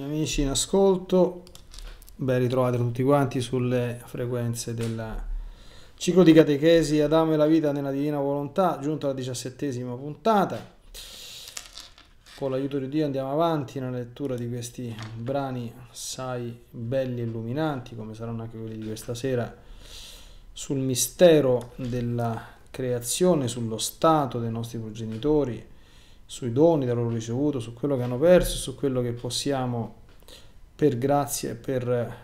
amici in ascolto, ben ritrovati tutti quanti sulle frequenze del ciclo di catechesi Adamo e la vita nella divina volontà, giunto alla diciassettesima puntata. Con l'aiuto di Dio andiamo avanti nella lettura di questi brani assai belli e illuminanti, come saranno anche quelli di questa sera, sul mistero della creazione, sullo stato dei nostri progenitori, sui doni da loro ricevuto, su quello che hanno perso, su quello che possiamo per grazia e per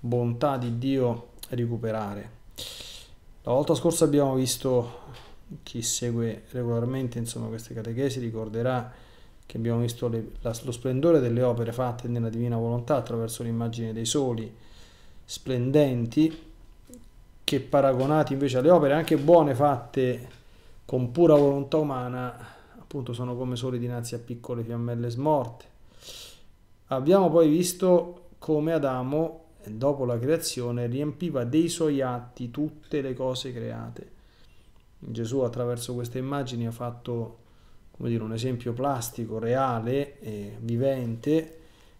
bontà di Dio recuperare. La volta scorsa abbiamo visto, chi segue regolarmente insomma, queste catechesi ricorderà che abbiamo visto le, la, lo splendore delle opere fatte nella Divina Volontà attraverso l'immagine dei soli splendenti che paragonati invece alle opere anche buone fatte con pura volontà umana appunto sono come soli dinanzi a piccole fiammelle smorte. Abbiamo poi visto come Adamo, dopo la creazione, riempiva dei suoi atti tutte le cose create. Gesù attraverso queste immagini ha fatto come dire, un esempio plastico, reale e vivente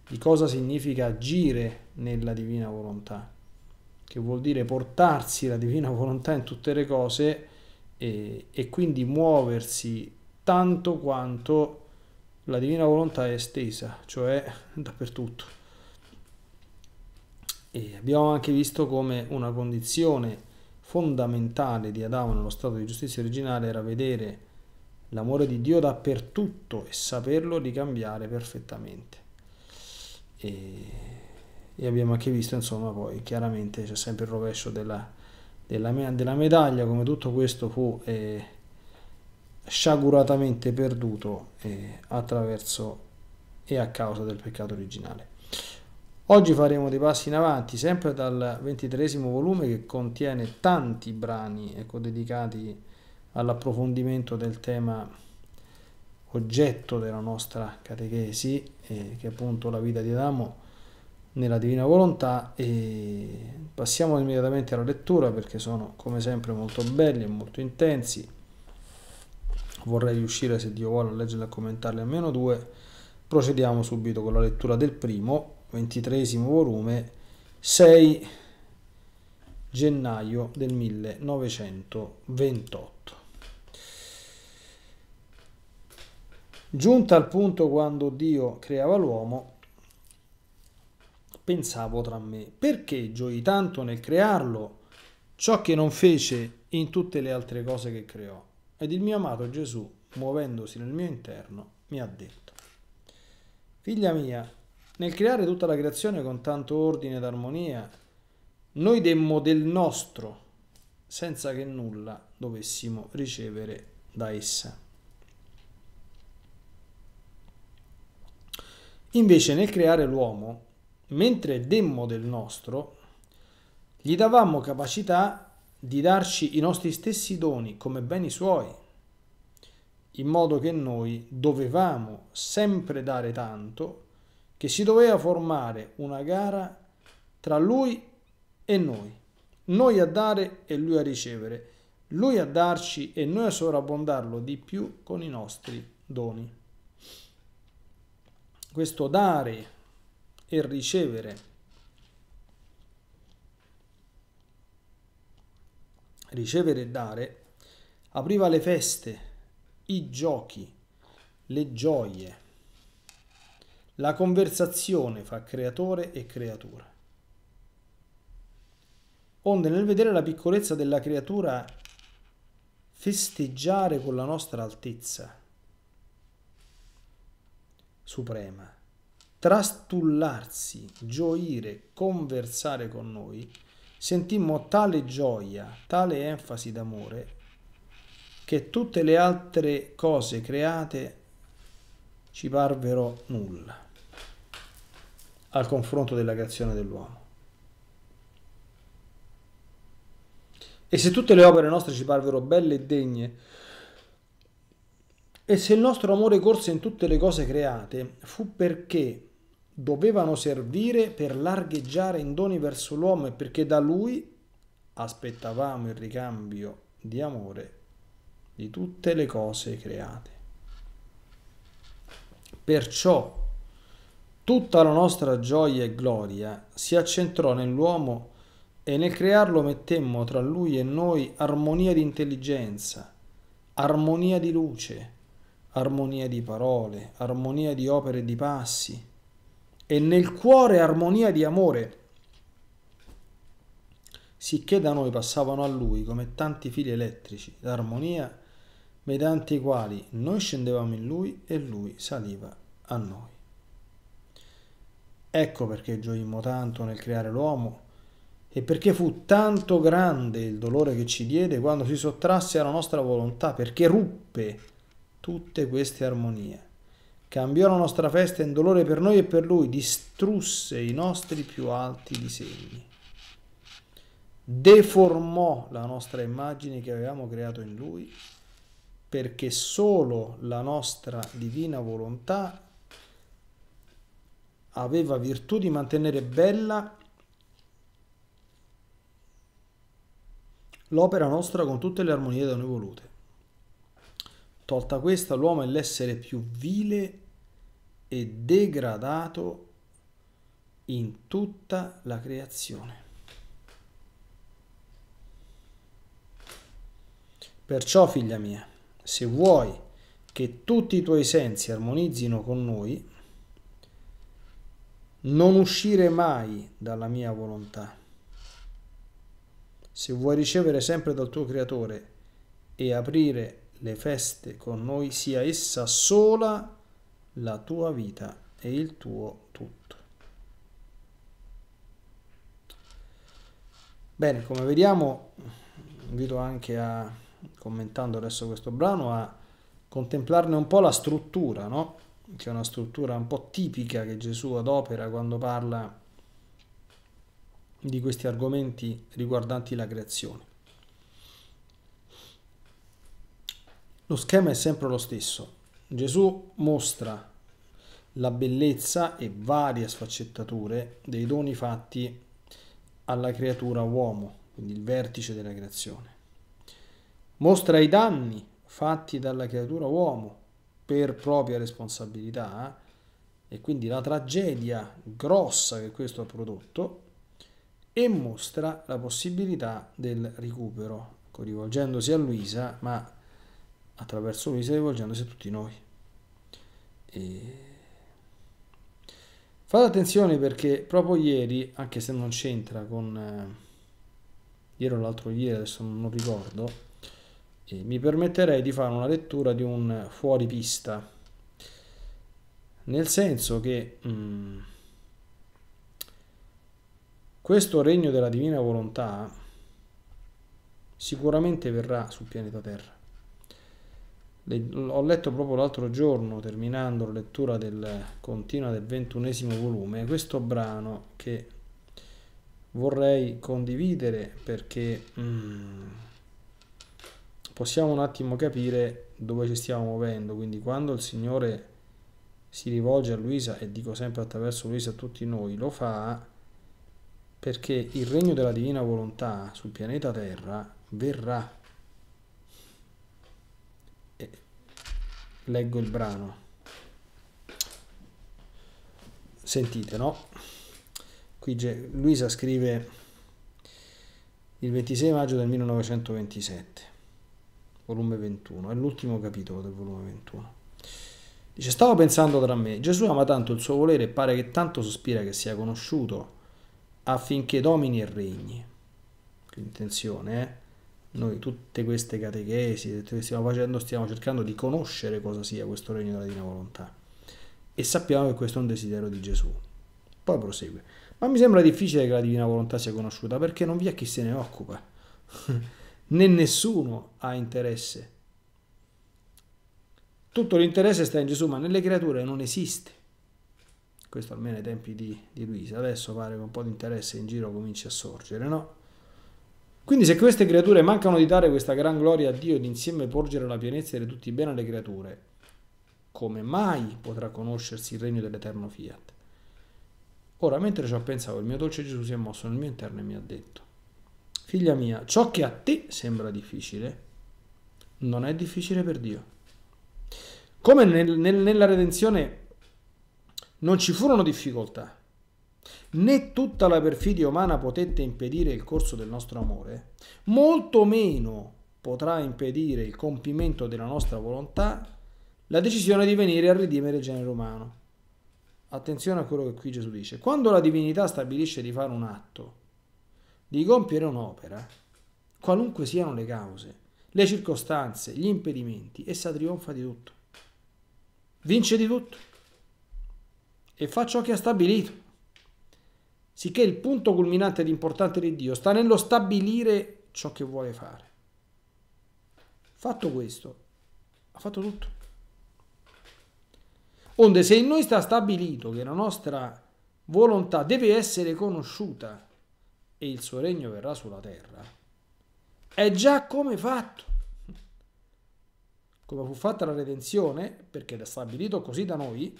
di cosa significa agire nella divina volontà, che vuol dire portarsi la divina volontà in tutte le cose e, e quindi muoversi tanto quanto la divina volontà è estesa, cioè dappertutto. E abbiamo anche visto come una condizione fondamentale di Adamo nello stato di giustizia originale era vedere l'amore di Dio dappertutto e saperlo ricambiare perfettamente. E, e abbiamo anche visto, insomma, poi chiaramente c'è sempre il rovescio della, della, della medaglia, come tutto questo fu... Eh, sciaguratamente perduto eh, attraverso e a causa del peccato originale. Oggi faremo dei passi in avanti, sempre dal ventitresimo volume che contiene tanti brani ecco, dedicati all'approfondimento del tema oggetto della nostra catechesi, eh, che è appunto la vita di Adamo nella divina volontà e passiamo immediatamente alla lettura perché sono come sempre molto belli e molto intensi vorrei riuscire, se Dio vuole, a leggerle e a commentarle almeno due, procediamo subito con la lettura del primo, ventitresimo volume, 6 gennaio del 1928. Giunta al punto quando Dio creava l'uomo, pensavo tra me, perché gioi tanto nel crearlo ciò che non fece in tutte le altre cose che creò? Ed il mio amato Gesù, muovendosi nel mio interno, mi ha detto, Figlia mia, nel creare tutta la creazione con tanto ordine ed armonia, noi demmo del nostro, senza che nulla dovessimo ricevere da essa. Invece nel creare l'uomo, mentre demmo del nostro, gli davamo capacità di darci i nostri stessi doni come beni suoi, in modo che noi dovevamo sempre dare tanto che si doveva formare una gara tra lui e noi, noi a dare e lui a ricevere, lui a darci e noi a sovrabbondarlo di più con i nostri doni. Questo dare e ricevere ricevere e dare, apriva le feste, i giochi, le gioie. La conversazione fra creatore e creatura. Onde nel vedere la piccolezza della creatura festeggiare con la nostra altezza suprema, trastullarsi, gioire, conversare con noi, sentimmo tale gioia, tale enfasi d'amore, che tutte le altre cose create ci parvero nulla al confronto della creazione dell'uomo. E se tutte le opere nostre ci parvero belle e degne, e se il nostro amore corse in tutte le cose create, fu perché dovevano servire per largheggiare in doni verso l'uomo e perché da lui aspettavamo il ricambio di amore di tutte le cose create. Perciò tutta la nostra gioia e gloria si accentrò nell'uomo e nel crearlo mettemmo tra lui e noi armonia di intelligenza, armonia di luce, armonia di parole, armonia di opere e di passi, e nel cuore armonia di amore, sicché da noi passavano a lui come tanti fili elettrici d'armonia, mediante i quali noi scendevamo in lui e lui saliva a noi. Ecco perché gioimmo tanto nel creare l'uomo e perché fu tanto grande il dolore che ci diede quando si sottrasse alla nostra volontà, perché ruppe tutte queste armonie cambiò la nostra festa in dolore per noi e per lui, distrusse i nostri più alti disegni, deformò la nostra immagine che avevamo creato in lui, perché solo la nostra divina volontà aveva virtù di mantenere bella l'opera nostra con tutte le armonie da noi volute. Tolta questa, l'uomo è l'essere più vile e degradato in tutta la creazione. Perciò, figlia mia, se vuoi che tutti i tuoi sensi armonizzino con noi, non uscire mai dalla mia volontà. Se vuoi ricevere sempre dal tuo Creatore e aprire le feste con noi, sia essa sola la tua vita e il tuo tutto. Bene, come vediamo, invito anche a, commentando adesso questo brano, a contemplarne un po' la struttura, no? che è una struttura un po' tipica che Gesù adopera quando parla di questi argomenti riguardanti la creazione. Lo schema è sempre lo stesso, Gesù mostra la bellezza e varie sfaccettature dei doni fatti alla creatura uomo, quindi il vertice della creazione. Mostra i danni fatti dalla creatura uomo per propria responsabilità eh, e quindi la tragedia grossa che questo ha prodotto e mostra la possibilità del recupero, rivolgendosi a Luisa, ma attraverso lui Luisa rivolgendosi a tutti noi. E... Fate attenzione perché proprio ieri, anche se non c'entra con... Eh, ieri o l'altro ieri, adesso non ricordo, eh, mi permetterei di fare una lettura di un fuori pista. Nel senso che... Mm, questo regno della divina volontà sicuramente verrà sul pianeta Terra. Le, ho letto proprio l'altro giorno, terminando la lettura del, continua del ventunesimo volume, questo brano che vorrei condividere perché mm, possiamo un attimo capire dove ci stiamo muovendo. Quindi quando il Signore si rivolge a Luisa, e dico sempre attraverso Luisa a tutti noi, lo fa perché il regno della divina volontà sul pianeta Terra verrà leggo il brano. Sentite, no? Qui G Luisa scrive il 26 maggio del 1927, volume 21, è l'ultimo capitolo del volume 21. Dice, stavo pensando tra me, Gesù ama tanto il suo volere e pare che tanto sospira che sia conosciuto affinché domini e regni. Quindi, attenzione, eh? Noi tutte queste catechesi, tutto che stiamo facendo, stiamo cercando di conoscere cosa sia questo regno della divina volontà. E sappiamo che questo è un desiderio di Gesù. Poi prosegue. Ma mi sembra difficile che la divina volontà sia conosciuta perché non vi è chi se ne occupa, né nessuno ha interesse. Tutto l'interesse sta in Gesù, ma nelle creature non esiste questo almeno ai tempi di, di, Luisa, adesso pare che un po' di interesse in giro cominci a sorgere, no? Quindi se queste creature mancano di dare questa gran gloria a Dio e di insieme porgere la pienezza e di tutti i beni alle creature, come mai potrà conoscersi il regno dell'eterno fiat? Ora, mentre ciò pensavo, il mio dolce Gesù si è mosso nel mio interno e mi ha detto, figlia mia, ciò che a te sembra difficile, non è difficile per Dio. Come nel, nel, nella redenzione non ci furono difficoltà, né tutta la perfidia umana potette impedire il corso del nostro amore, molto meno potrà impedire il compimento della nostra volontà la decisione di venire a redimere il genere umano. Attenzione a quello che qui Gesù dice. Quando la divinità stabilisce di fare un atto, di compiere un'opera, qualunque siano le cause, le circostanze, gli impedimenti, essa trionfa di tutto, vince di tutto e fa ciò che ha stabilito sicché il punto culminante ed importante di Dio sta nello stabilire ciò che vuole fare. Fatto questo, ha fatto tutto. Onde se in noi sta stabilito che la nostra volontà deve essere conosciuta e il suo regno verrà sulla terra, è già come fatto. Come fu fatta la redenzione, perché è stabilito così da noi,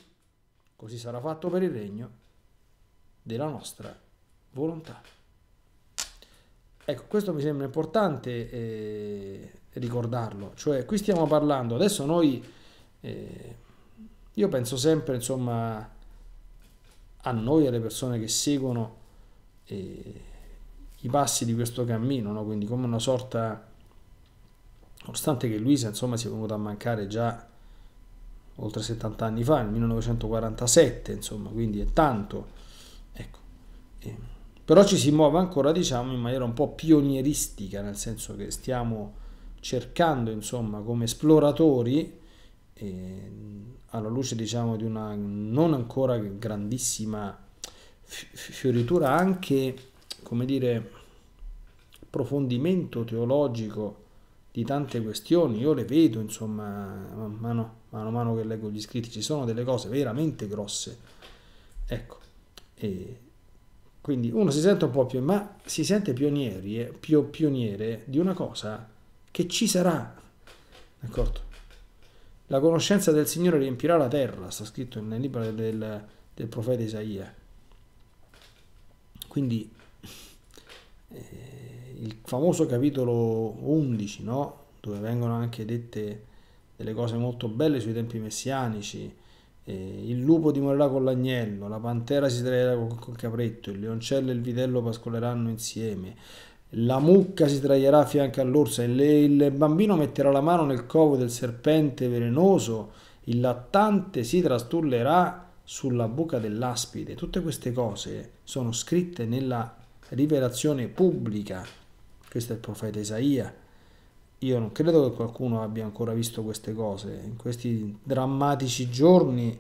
così sarà fatto per il regno della nostra volontà. Ecco, questo mi sembra importante eh, ricordarlo, cioè qui stiamo parlando, adesso noi, eh, io penso sempre insomma a noi, alle persone che seguono eh, i passi di questo cammino, no? quindi come una sorta, nonostante che Luisa insomma sia venuta a mancare già oltre 70 anni fa, nel 1947 insomma, quindi è tanto, Ecco. E, però ci si muove ancora, diciamo, in maniera un po' pionieristica, nel senso che stiamo cercando, insomma, come esploratori, eh, alla luce, diciamo, di una non ancora grandissima fioritura, anche, come dire, approfondimento teologico di tante questioni, io le vedo, insomma, mano, mano, mano che leggo gli scritti, ci sono delle cose veramente grosse. Ecco, e quindi uno si sente un po' più, ma si sente pionieri, eh, più pioniere di una cosa che ci sarà. D'accordo? La conoscenza del Signore riempirà la terra, sta scritto nel libro del, del profeta Isaia. Quindi eh, il famoso capitolo 11, no? dove vengono anche dette delle cose molto belle sui tempi messianici, eh, il lupo dimorerà con l'agnello, la pantera si trairà col, col capretto, il leoncello e il vitello pascoleranno insieme, la mucca si traierà a fianco all'orsa, il, il bambino metterà la mano nel covo del serpente velenoso, il lattante si trastullerà sulla buca dell'aspide. Tutte queste cose sono scritte nella rivelazione pubblica. Questo è il profeta Isaia io non credo che qualcuno abbia ancora visto queste cose. In questi drammatici giorni,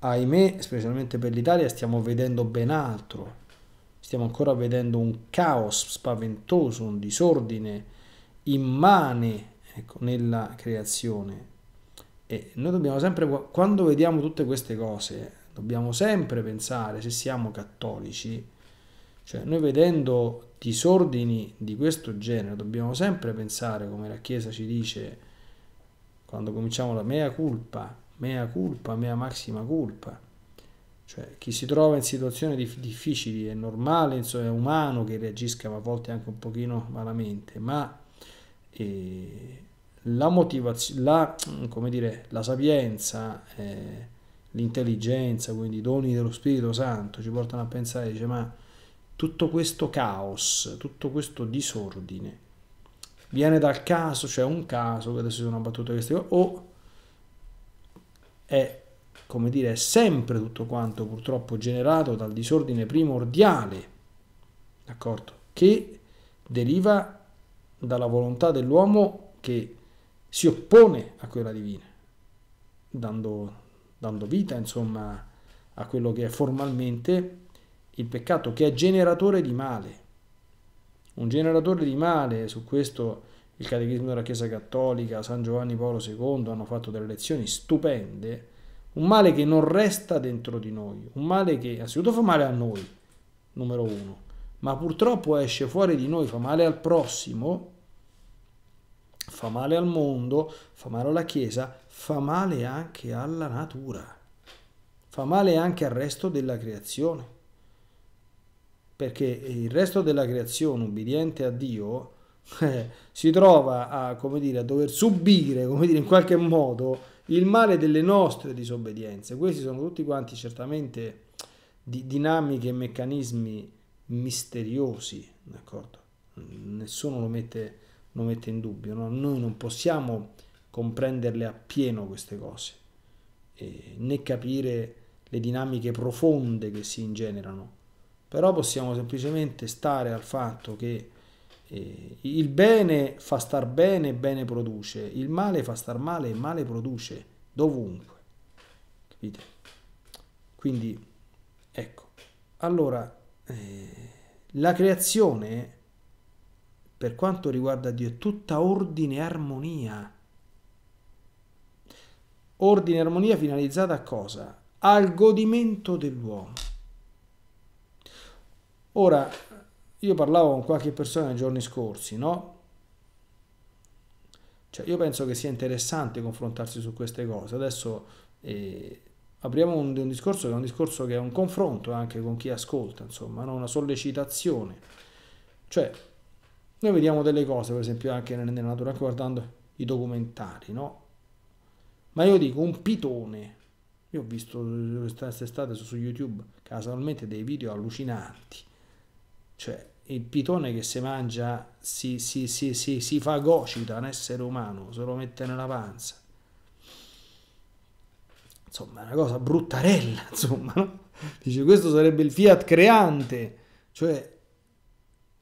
ahimè, specialmente per l'Italia, stiamo vedendo ben altro. Stiamo ancora vedendo un caos spaventoso, un disordine immane ecco, nella creazione. E noi dobbiamo sempre, quando vediamo tutte queste cose, dobbiamo sempre pensare, se siamo cattolici, cioè noi vedendo disordini di questo genere dobbiamo sempre pensare, come la Chiesa ci dice quando cominciamo la mea culpa, mea culpa, mea massima culpa. Cioè, chi si trova in situazioni difficili è normale, insomma, è umano che reagisca a volte anche un pochino malamente, ma eh, la motivazione, la, come dire, la sapienza, eh, l'intelligenza, quindi i doni dello Spirito Santo ci portano a pensare, dice, ma tutto questo caos, tutto questo disordine viene dal caso, cioè un caso che adesso sono abbattute queste cose, o è come dire, è sempre tutto quanto purtroppo generato dal disordine primordiale, d'accordo? Che deriva dalla volontà dell'uomo che si oppone a quella divina, dando, dando vita, insomma, a quello che è formalmente il peccato che è generatore di male. Un generatore di male, su questo il Catechismo della Chiesa Cattolica, San Giovanni Paolo II hanno fatto delle lezioni stupende, un male che non resta dentro di noi, un male che innanzitutto fa male a noi, numero uno, ma purtroppo esce fuori di noi, fa male al prossimo, fa male al mondo, fa male alla Chiesa, fa male anche alla natura, fa male anche al resto della creazione perché il resto della creazione ubbidiente a Dio eh, si trova a, dire, a dover subire dire, in qualche modo il male delle nostre disobbedienze. Questi sono tutti quanti certamente di dinamiche e meccanismi misteriosi, d'accordo? Nessuno lo mette, lo mette in dubbio, no? noi non possiamo comprenderle appieno queste cose, eh, né capire le dinamiche profonde che si ingenerano però possiamo semplicemente stare al fatto che eh, il bene fa star bene, bene produce, il male fa star male e male produce dovunque. Capite? Quindi, ecco, allora eh, la creazione, per quanto riguarda Dio, è tutta ordine e armonia. Ordine e armonia finalizzata a cosa? Al godimento dell'uomo. Ora, io parlavo con qualche persona nei giorni scorsi, no? Cioè, io penso che sia interessante confrontarsi su queste cose. Adesso eh, apriamo un, un, discorso che è un discorso che è un confronto anche con chi ascolta, insomma, no? una sollecitazione. Cioè, noi vediamo delle cose, per esempio, anche nella natura, anche guardando i documentari, no? Ma io dico un pitone. Io ho visto quest'estate su YouTube casualmente dei video allucinanti cioè, il pitone che si mangia si, si, si, si, si fagocita un essere umano, se lo mette nella panza. Insomma, è una cosa bruttarella, insomma. No? Dice, questo sarebbe il fiat creante. Cioè,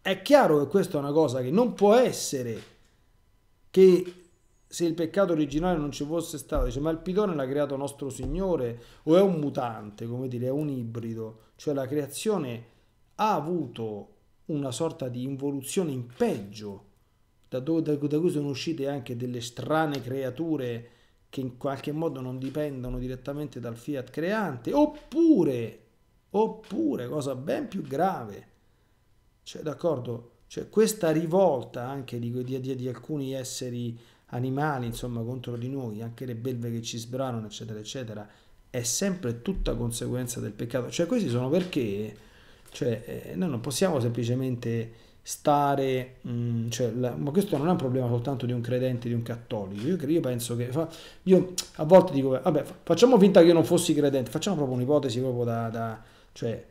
è chiaro che questa è una cosa che non può essere che se il peccato originale non ci fosse stato, dice, ma il pitone l'ha creato nostro Signore o è un mutante, come dire, è un ibrido, cioè la creazione ha avuto una sorta di involuzione in peggio, da, dove, da, da cui sono uscite anche delle strane creature che in qualche modo non dipendono direttamente dal fiat creante, oppure, oppure, cosa ben più grave, cioè d'accordo, cioè questa rivolta anche di, di, di alcuni esseri animali, insomma, contro di noi, anche le belve che ci sbranano, eccetera, eccetera, è sempre tutta conseguenza del peccato. Cioè questi sono perché cioè, eh, noi non possiamo semplicemente stare, mm, cioè, la, ma questo non è un problema soltanto di un credente, di un cattolico. Io, io penso che, fa, io a volte dico, vabbè, facciamo finta che io non fossi credente, facciamo proprio un'ipotesi proprio da, da cioè,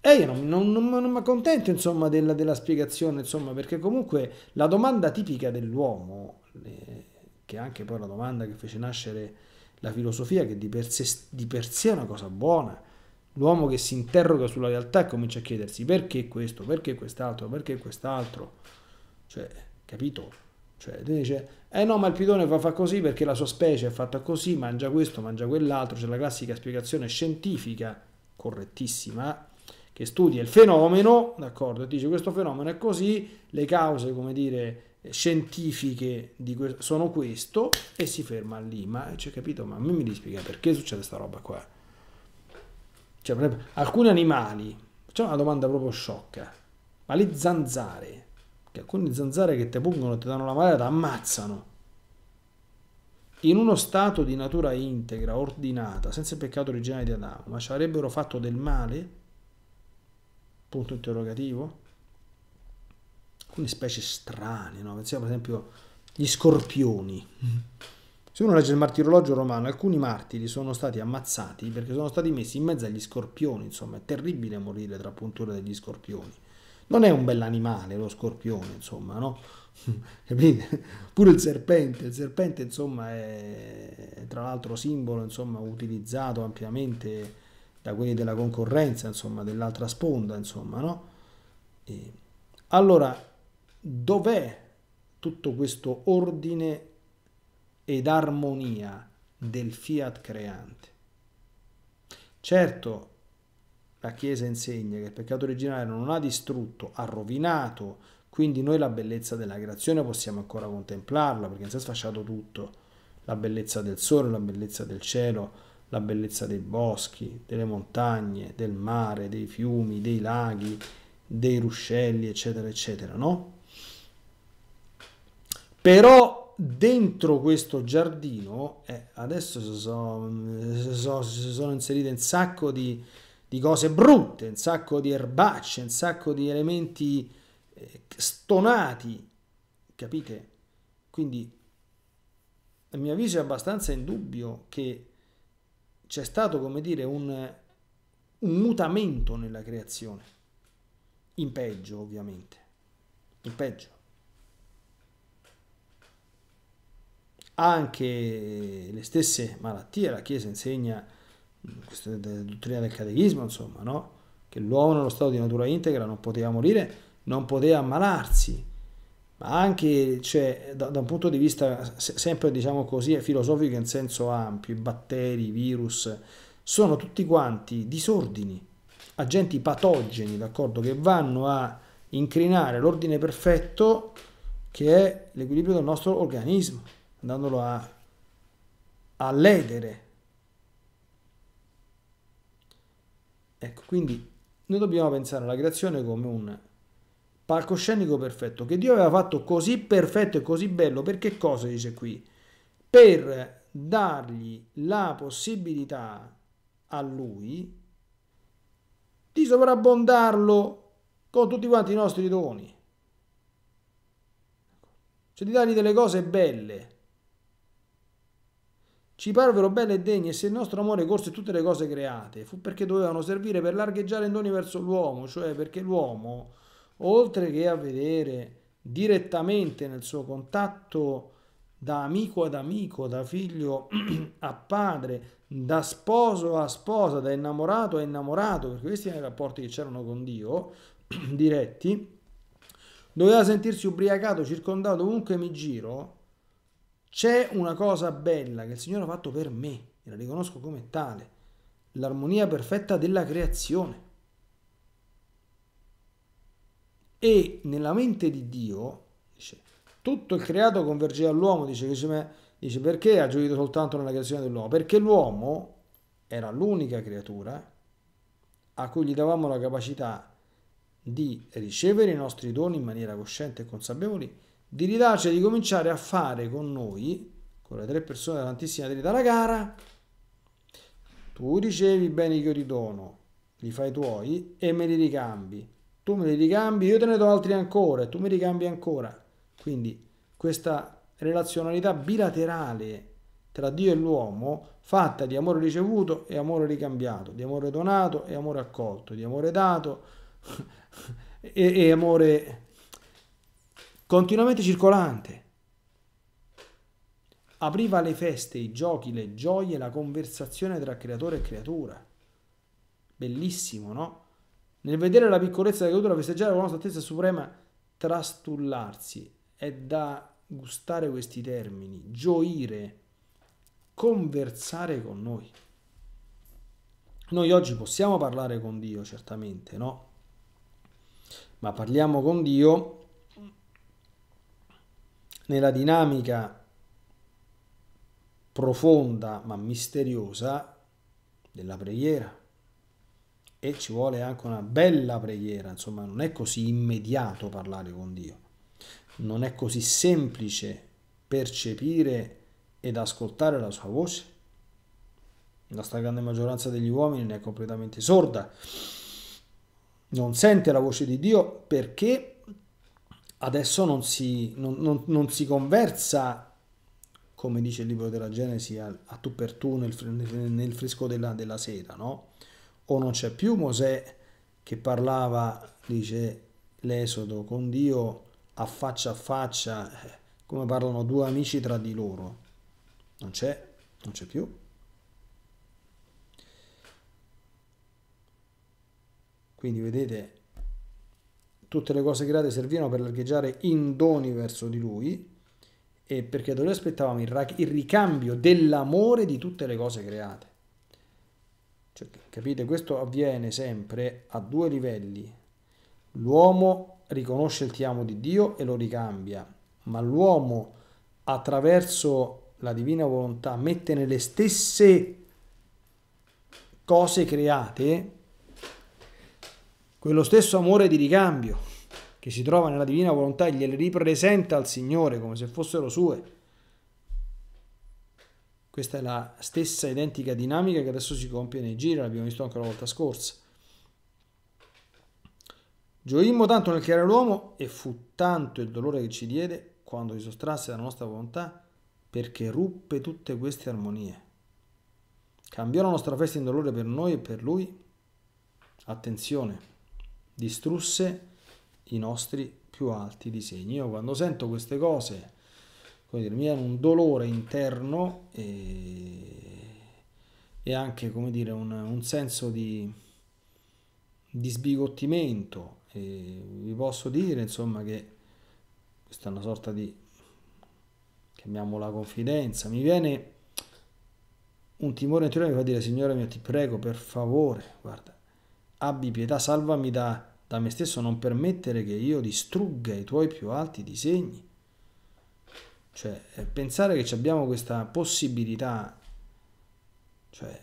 e eh, io non, non, non, non mi accontento insomma della, della, spiegazione, insomma, perché comunque la domanda tipica dell'uomo, eh, che è anche poi la domanda che fece nascere la filosofia, che di per sé, di per sé è una cosa buona, L'uomo che si interroga sulla realtà e comincia a chiedersi perché questo, perché quest'altro, perché quest'altro. Cioè, capito? Cioè, dice, eh no, ma il pitone fa, fa così perché la sua specie è fatta così, mangia questo, mangia quell'altro. C'è la classica spiegazione scientifica, correttissima, che studia il fenomeno, d'accordo, e dice questo fenomeno è così, le cause, come dire, scientifiche que sono questo, e si ferma lì. Ma, cioè, capito, ma a me mi devi spiegare perché succede sta roba qua cioè, per esempio, alcuni animali, facciamo una domanda proprio sciocca, ma le zanzare, che alcune zanzare che ti pungono, ti danno la malaria, ti ammazzano. In uno stato di natura integra, ordinata, senza il peccato originale di Adamo, ma ci avrebbero fatto del male? Punto interrogativo. Alcune specie strane, no? Pensiamo per esempio gli scorpioni. Mm. Se uno legge il martirologio romano, alcuni martiri sono stati ammazzati perché sono stati messi in mezzo agli scorpioni, insomma è terribile morire tra punture degli scorpioni. Non è un bell'animale lo scorpione, insomma, no? Capite? Pure il serpente, il serpente insomma è tra l'altro simbolo insomma, utilizzato ampiamente da quelli della concorrenza, insomma, dell'altra sponda, insomma, no? E allora, dov'è tutto questo ordine ed armonia del fiat creante. Certo, la Chiesa insegna che il peccato originale non ha distrutto, ha rovinato, quindi noi la bellezza della creazione possiamo ancora contemplarla, perché non si è sfasciato tutto, la bellezza del sole, la bellezza del cielo, la bellezza dei boschi, delle montagne, del mare, dei fiumi, dei laghi, dei ruscelli, eccetera, eccetera, no? Però dentro questo giardino, eh, adesso si so, so, sono inserite un sacco di, di, cose brutte, un sacco di erbacce, un sacco di elementi eh, stonati, capite? Quindi a mio avviso è abbastanza indubbio che c'è stato, come dire, un, un mutamento nella creazione, in peggio ovviamente, in peggio. anche le stesse malattie, la Chiesa insegna, mm, questa è la dottrina del catechismo, insomma, no? che l'uomo nello stato di natura integra non poteva morire, non poteva ammalarsi, ma anche cioè, da, da, un punto di vista sempre diciamo così filosofico in senso ampio, i batteri, i virus, sono tutti quanti disordini, agenti patogeni, d'accordo, che vanno a incrinare l'ordine perfetto che è l'equilibrio del nostro organismo andandolo a, a ledere. Ecco, quindi noi dobbiamo pensare alla creazione come un palcoscenico perfetto, che Dio aveva fatto così perfetto e così bello, perché cosa dice qui? Per dargli la possibilità a lui di sovrabbondarlo con tutti quanti i nostri doni, cioè di dargli delle cose belle. Ci parvero belle e degne, e se il nostro amore corse tutte le cose create, fu perché dovevano servire per largheggiare in doni verso l'uomo, cioè perché l'uomo, oltre che a vedere direttamente nel suo contatto da amico ad amico, da figlio a padre, da sposo a sposa, da innamorato a innamorato, perché questi erano i rapporti che c'erano con Dio, diretti, doveva sentirsi ubriacato, circondato ovunque mi giro, c'è una cosa bella che il Signore ha fatto per me, e la riconosco come tale, l'armonia perfetta della creazione. E nella mente di Dio, dice, tutto il creato convergeva all'uomo, dice, dice perché ha gioito soltanto nella creazione dell'uomo? Perché l'uomo era l'unica creatura a cui gli davamo la capacità di ricevere i nostri doni in maniera cosciente e consapevole di ridarci cioè di cominciare a fare con noi, con le tre persone della Santissima Trinità, la gara. Tu ricevi i beni che io ti dono, li fai tuoi e me li ricambi. Tu me li ricambi, io te ne do altri ancora e tu me li ricambi ancora. Quindi questa relazionalità bilaterale tra Dio e l'uomo, fatta di amore ricevuto e amore ricambiato, di amore donato e amore accolto, di amore dato e, e amore continuamente circolante. Apriva le feste, i giochi, le gioie, la conversazione tra creatore e creatura. Bellissimo, no? Nel vedere la piccolezza della creatura festeggiare con la nostra stessa suprema, trastullarsi, è da gustare questi termini, gioire, conversare con noi. Noi oggi possiamo parlare con Dio, certamente, no? Ma parliamo con Dio nella dinamica profonda ma misteriosa della preghiera. E ci vuole anche una bella preghiera, insomma non è così immediato parlare con Dio, non è così semplice percepire ed ascoltare la sua voce. La stragrande maggioranza degli uomini ne è completamente sorda, non sente la voce di Dio perché adesso non si, non, non, non si conversa, come dice il libro della Genesi, a, a tu per tu nel, nel, nel fresco della, della, sera, no? O non c'è più Mosè che parlava, dice l'Esodo, con Dio a faccia a faccia, eh, come parlano due amici tra di loro. Non c'è, non c'è più. Quindi vedete, Tutte le cose create servivano per largheggiare in doni verso di lui e perché da lui aspettavamo il, il ricambio dell'amore di tutte le cose create. Cioè, capite, questo avviene sempre a due livelli. L'uomo riconosce il ti amo di Dio e lo ricambia, ma l'uomo attraverso la divina volontà mette nelle stesse cose create quello stesso amore di ricambio che si trova nella divina volontà e gliele ripresenta al Signore come se fossero sue. Questa è la stessa identica dinamica che adesso si compie nei giri, l'abbiamo visto anche la volta scorsa. Gioimmo tanto nel creare l'uomo e fu tanto il dolore che ci diede quando si sottrasse dalla nostra volontà perché ruppe tutte queste armonie. Cambiò la nostra festa in dolore per noi e per lui. Attenzione, distrusse i nostri più alti disegni. Io quando sento queste cose, come dire, mi viene un dolore interno e, e anche come dire, un, un senso di, di sbigottimento. E vi posso dire insomma che questa è una sorta di, chiamiamola confidenza, mi viene un timore interiore mi fa dire Signore mio ti prego per favore, guarda, abbi pietà, salvami da, da me stesso, non permettere che io distrugga i tuoi più alti disegni. Cioè, eh, pensare che abbiamo questa possibilità, cioè,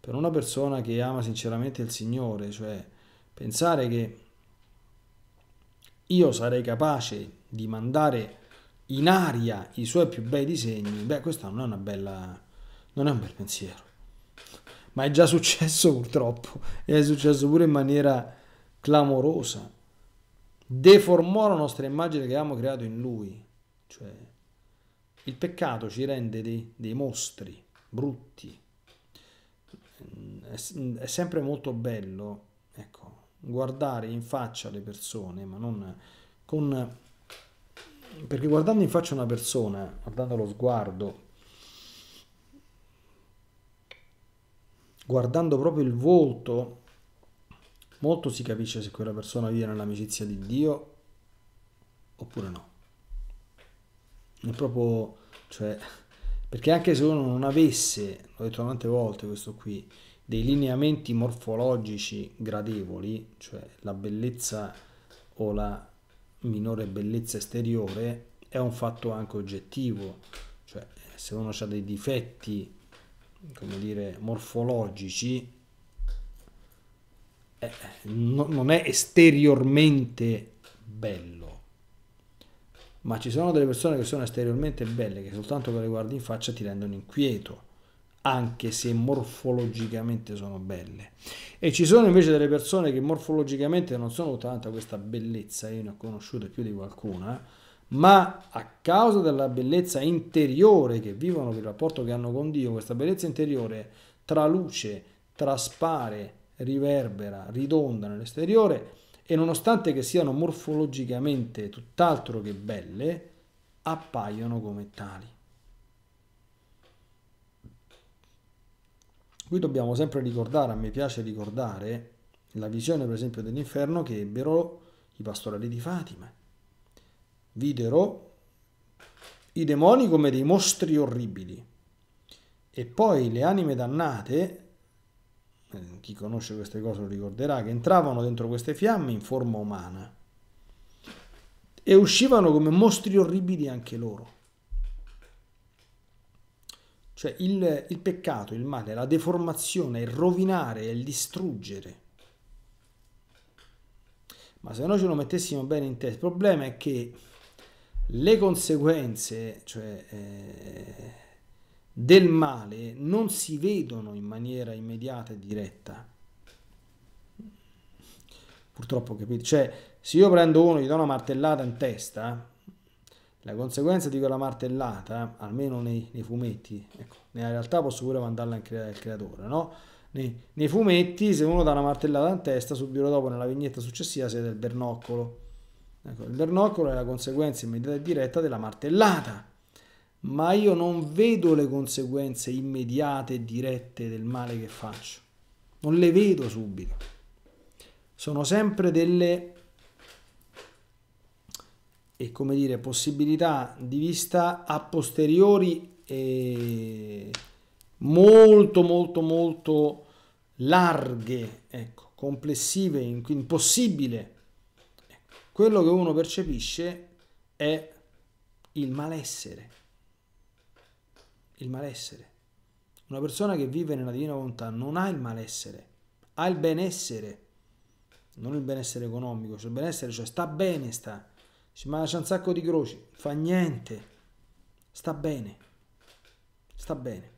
per una persona che ama sinceramente il Signore, cioè, pensare che io sarei capace di mandare in aria i suoi più bei disegni, beh, questo non è, bella, non è un bel pensiero ma è già successo purtroppo, è successo pure in maniera clamorosa. Deformò la nostra immagine che avevamo creato in lui, cioè il peccato ci rende dei, dei mostri brutti. È, è, sempre molto bello, ecco, guardare in faccia le persone, ma non con... Perché guardando in faccia una persona, guardando lo sguardo, guardando proprio il volto, molto si capisce se quella persona vive nell'amicizia di Dio oppure no. È proprio, cioè, perché anche se uno non avesse, l'ho detto tante volte questo qui, dei lineamenti morfologici gradevoli, cioè la bellezza o la minore bellezza esteriore, è un fatto anche oggettivo, cioè se uno ha dei difetti come dire, morfologici, eh, no, non è esteriormente bello. Ma ci sono delle persone che sono esteriormente belle, che soltanto che le guardi in faccia ti rendono inquieto anche se morfologicamente sono belle. E ci sono invece delle persone che morfologicamente non sono tanta questa bellezza, io ne ho conosciute più di qualcuna, ma a causa della bellezza interiore che vivono, del rapporto che hanno con Dio, questa bellezza interiore traluce, traspare, riverbera, ridonda nell'esteriore e nonostante che siano morfologicamente tutt'altro che belle, appaiono come tali. Qui dobbiamo sempre ricordare, a me piace ricordare, la visione per esempio dell'inferno che ebbero i pastorali di Fatima videro i demoni come dei mostri orribili e poi le anime dannate, eh, chi conosce queste cose lo ricorderà, che entravano dentro queste fiamme in forma umana e uscivano come mostri orribili anche loro. Cioè il, il peccato, il male, la deformazione, il rovinare, il distruggere. Ma se noi ce lo mettessimo bene in testa, il problema è che le conseguenze cioè, eh, del male non si vedono in maniera immediata e diretta. Purtroppo capito? Cioè, se io prendo uno e gli do una martellata in testa, la conseguenza di quella martellata, almeno nei, nei fumetti, ecco, nella realtà posso pure mandarla al creatore, no? Nei, nei, fumetti, se uno dà una martellata in testa, subito dopo nella vignetta successiva si vede il bernoccolo Ecco, il dernoccolo è la conseguenza immediata e diretta della martellata, ma io non vedo le conseguenze immediate e dirette del male che faccio, non le vedo subito. Sono sempre delle e come dire, possibilità di vista a posteriori e molto molto molto larghe, ecco, complessive, impossibile quello che uno percepisce è il malessere. Il malessere. Una persona che vive nella divina volontà non ha il malessere, ha il benessere, non il benessere economico, cioè il benessere, cioè sta bene, sta. si mangia un sacco di croci, fa niente, sta bene, sta bene.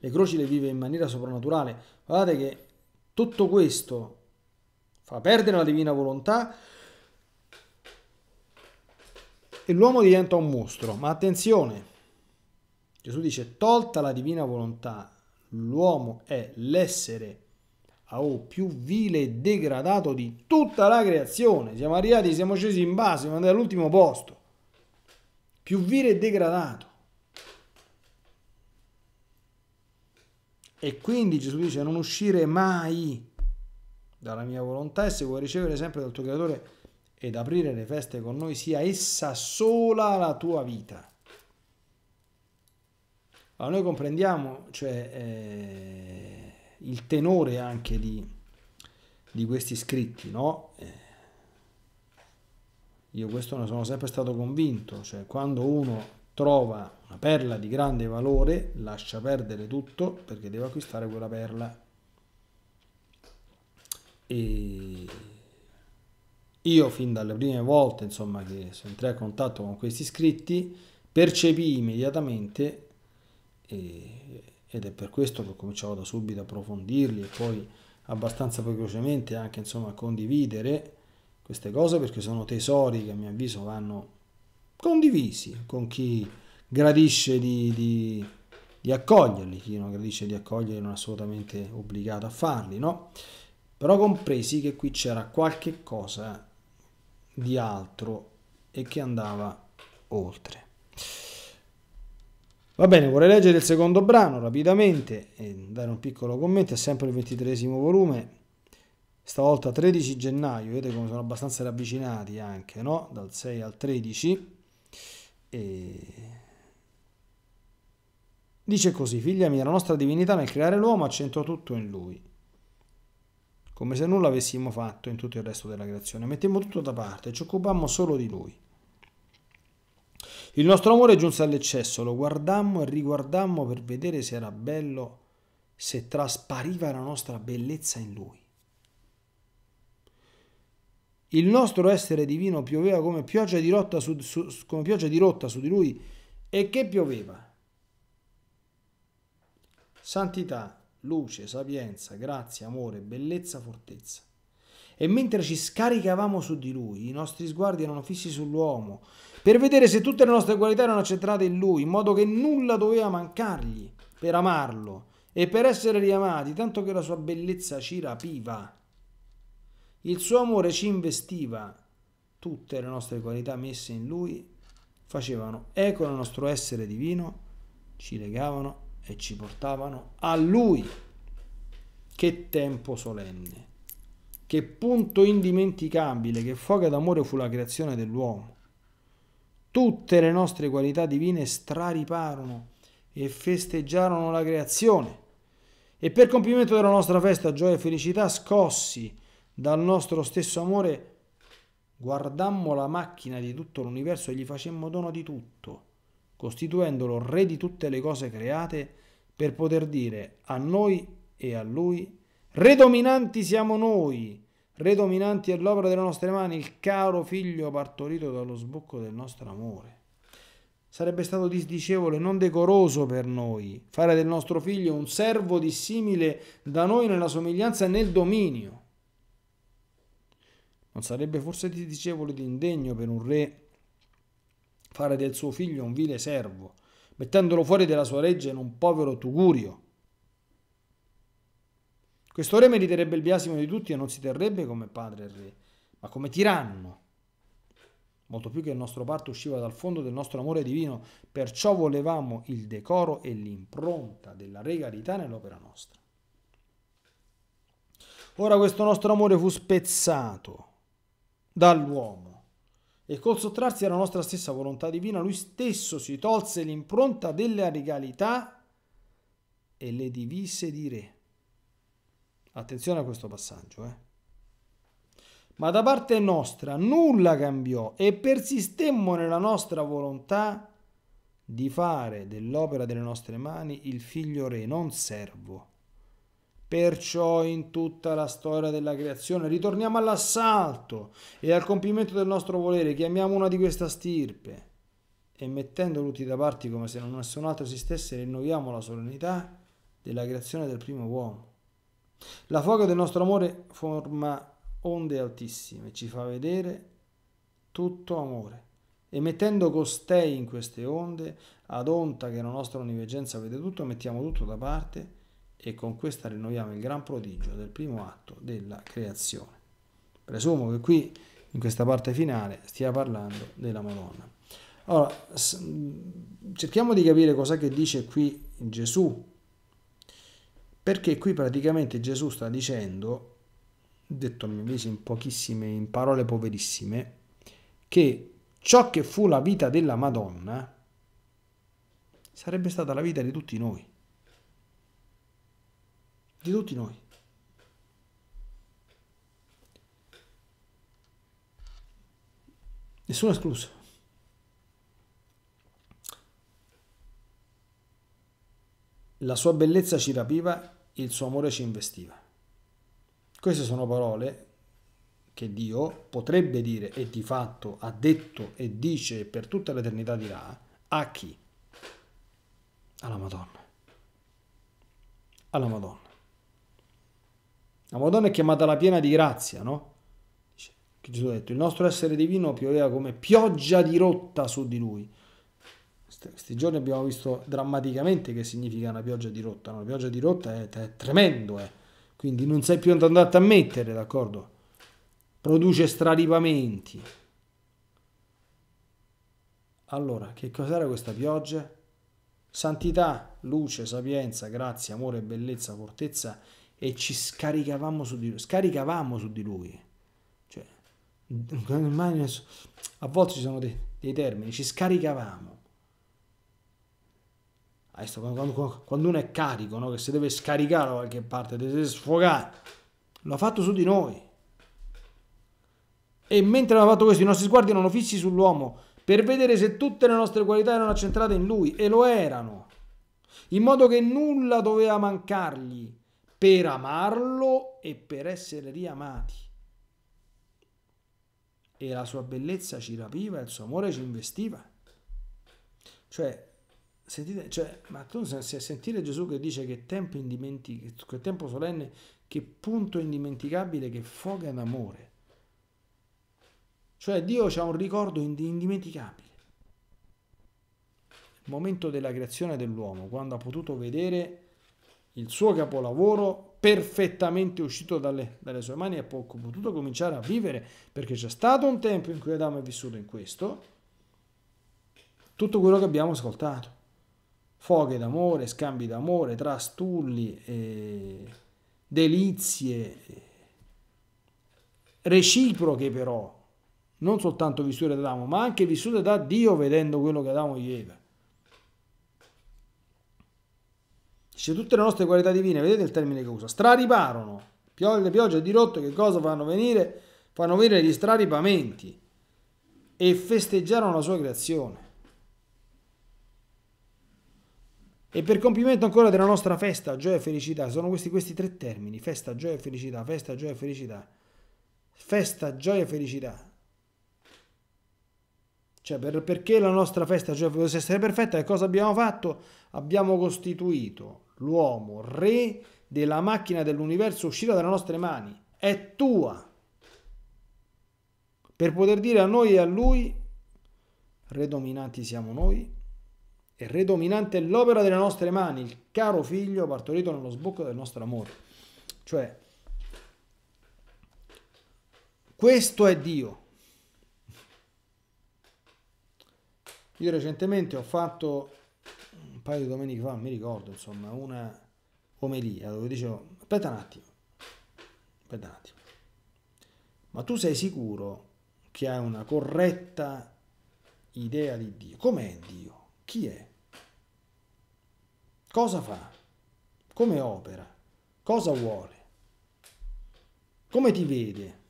Le croci le vive in maniera soprannaturale. Guardate che tutto questo fa perdere la divina volontà e l'uomo diventa un mostro. Ma attenzione, Gesù dice, tolta la divina volontà, l'uomo è l'essere oh, più vile e degradato di tutta la creazione. Siamo arrivati, siamo scesi in base, siamo andati all'ultimo posto. Più vile e degradato. E quindi Gesù dice non uscire mai dalla mia volontà e se vuoi ricevere sempre dal tuo creatore ed aprire le feste con noi, sia essa sola la tua vita. Allora noi comprendiamo cioè, eh, il tenore anche di, di questi scritti, no? Eh, io questo ne sono sempre stato convinto, cioè quando uno trova una perla di grande valore lascia perdere tutto perché deve acquistare quella perla e io fin dalle prime volte insomma, che entrato a contatto con questi iscritti percepii immediatamente e, ed è per questo che ho cominciato da subito a approfondirli e poi abbastanza velocemente anche insomma, a condividere queste cose perché sono tesori che a mio avviso vanno condivisi con chi gradisce di, di, di accoglierli, chi non gradisce di accoglierli non è assolutamente obbligato a farli, no? però compresi che qui c'era qualche cosa di altro e che andava oltre. Va bene, vorrei leggere il secondo brano rapidamente e dare un piccolo commento, è sempre il ventitresimo volume, stavolta 13 gennaio, vedete come sono abbastanza ravvicinati anche, no? Dal 6 al 13. E... Dice così, figlia mia, la nostra divinità nel creare l'uomo accentua tutto in lui come se nulla avessimo fatto in tutto il resto della creazione. Mettiamo tutto da parte, ci occupammo solo di lui. Il nostro amore giunse all'eccesso, lo guardammo e riguardammo per vedere se era bello, se traspariva la nostra bellezza in lui. Il nostro essere divino pioveva come pioggia di, rotta su, su, come pioggia di rotta su di lui e che pioveva. Santità, luce, sapienza, grazia, amore, bellezza, fortezza. E mentre ci scaricavamo su di lui, i nostri sguardi erano fissi sull'uomo, per vedere se tutte le nostre qualità erano accentrate in lui, in modo che nulla doveva mancargli per amarlo e per essere riamati, tanto che la sua bellezza ci rapiva. Il suo amore ci investiva, tutte le nostre qualità messe in lui facevano eco al nostro essere divino, ci legavano e ci portavano a lui. Che tempo solenne, che punto indimenticabile, che fuoco d'amore fu la creazione dell'uomo. Tutte le nostre qualità divine strariparono e festeggiarono la creazione. E per compimento della nostra festa, gioia e felicità, scossi dal nostro stesso amore, guardammo la macchina di tutto l'universo e gli facemmo dono di tutto costituendolo re di tutte le cose create, per poter dire a noi e a lui, redominanti siamo noi, redominanti è l'opera delle nostre mani, il caro figlio partorito dallo sbocco del nostro amore. Sarebbe stato disdicevole, e non decoroso per noi, fare del nostro figlio un servo dissimile da noi nella somiglianza e nel dominio. Non sarebbe forse disdicevole ed indegno per un re fare del suo figlio un vile servo, mettendolo fuori della sua reggia in un povero tugurio. Questo re meriterebbe il biasimo di tutti e non si terrebbe come padre e re, ma come tiranno. Molto più che il nostro parto usciva dal fondo del nostro amore divino, perciò volevamo il decoro e l'impronta della regalità nell'opera nostra. Ora questo nostro amore fu spezzato dall'uomo e col sottrarsi alla nostra stessa volontà divina, lui stesso si tolse l'impronta della regalità e le divise di re. Attenzione a questo passaggio, eh. Ma da parte nostra nulla cambiò e persistemmo nella nostra volontà di fare dell'opera delle nostre mani il figlio re, non servo Perciò in tutta la storia della creazione ritorniamo all'assalto e al compimento del nostro volere, chiamiamo una di questa stirpe e mettendo tutti da parte come se non nessun altro esistesse, rinnoviamo la solennità della creazione del primo uomo. La foga del nostro amore forma onde altissime, ci fa vedere tutto amore. E mettendo costei in queste onde, ad onta che la nostra univergenza vede tutto, mettiamo tutto da parte e con questa rinnoviamo il gran prodigio del primo atto della creazione. Presumo che qui, in questa parte finale, stia parlando della Madonna. Allora, cerchiamo di capire cosa che dice qui Gesù, perché qui praticamente Gesù sta dicendo, detto invece in pochissime, in parole poverissime, che ciò che fu la vita della Madonna sarebbe stata la vita di tutti noi di tutti noi. Nessuno escluso. La sua bellezza ci rapiva, il suo amore ci investiva. Queste sono parole che Dio potrebbe dire e di fatto ha detto e dice per tutta l'eternità dirà a chi? Alla Madonna. Alla Madonna. La Madonna è chiamata la piena di grazia, no? Che Gesù ha detto, il nostro essere divino pioveva come pioggia di rotta su di lui. Questi giorni abbiamo visto drammaticamente che significa una pioggia dirotta, no? Una pioggia dirotta è, è tremendo, eh? Quindi non sai più andato a mettere, d'accordo? Produce straripamenti. Allora, che cos'era questa pioggia? Santità, luce, sapienza, grazia, amore, bellezza, fortezza e ci scaricavamo su di lui, scaricavamo su di lui. Cioè, a volte ci sono dei, dei termini, ci scaricavamo. Quando, quando, uno è carico, no? che si deve scaricare da qualche parte, deve sfogare, l'ha fatto su di noi. E mentre l'ha fatto questo, i nostri sguardi erano fissi sull'uomo per vedere se tutte le nostre qualità erano accentrate in lui, e lo erano, in modo che nulla doveva mancargli per amarlo e per essere riamati. E la sua bellezza ci rapiva, il suo amore ci investiva. Cioè, sentite, cioè, ma tu se sentire Gesù che dice che tempo indimenticabile, che tempo solenne, che punto indimenticabile, che foga d'amore. Cioè Dio ha un ricordo indimenticabile. Il momento della creazione dell'uomo, quando ha potuto vedere il suo capolavoro perfettamente uscito dalle, dalle sue mani e ha potuto cominciare a vivere perché c'è stato un tempo in cui Adamo è vissuto in questo tutto quello che abbiamo ascoltato foghe d'amore, scambi d'amore, trastulli eh, delizie eh, reciproche però non soltanto vissute da Adamo ma anche vissute da Dio vedendo quello che Adamo gli aveva Dice tutte le nostre qualità divine, vedete il termine che usa, strariparono, piogge, le piogge dirotte che cosa fanno venire? Fanno venire gli straripamenti e festeggiarono la sua creazione. E per compimento ancora della nostra festa, gioia e felicità, sono questi, questi tre termini, festa, gioia e felicità, festa, gioia e felicità, festa, gioia e felicità. Cioè per, perché la nostra festa, gioia e felicità, deve essere perfetta, che cosa abbiamo fatto? Abbiamo costituito l'uomo, re della macchina dell'universo uscita dalle nostre mani, è tua. Per poter dire a noi e a lui, re dominanti siamo noi, e re dominante è l'opera delle nostre mani, il caro figlio partorito nello sbocco del nostro amore. Cioè, questo è Dio. Io recentemente ho fatto paio di domeniche fa, mi ricordo, insomma, una omelia dove dicevo, aspetta un attimo, aspetta un attimo, ma tu sei sicuro che hai una corretta idea di Dio? Com'è Dio? Chi è? Cosa fa? Come opera? Cosa vuole? Come ti vede?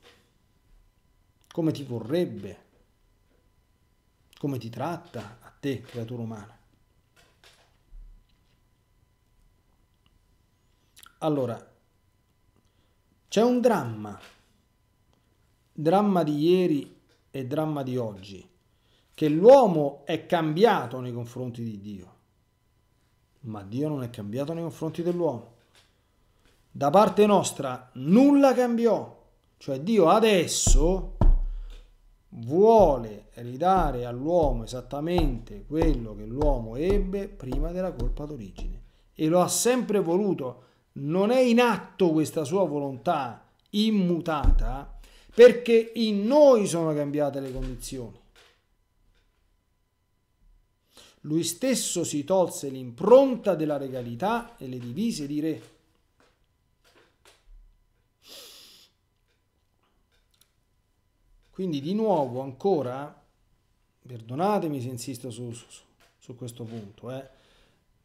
Come ti vorrebbe? Come ti tratta a te, creatura umana? Allora, c'è un dramma, dramma di ieri e dramma di oggi, che l'uomo è cambiato nei confronti di Dio, ma Dio non è cambiato nei confronti dell'uomo. Da parte nostra nulla cambiò, cioè Dio adesso vuole ridare all'uomo esattamente quello che l'uomo ebbe prima della colpa d'origine e lo ha sempre voluto non è in atto questa sua volontà immutata, perché in noi sono cambiate le condizioni. Lui stesso si tolse l'impronta della regalità e le divise di re. Quindi di nuovo ancora, perdonatemi se insisto su, su, su questo punto, eh,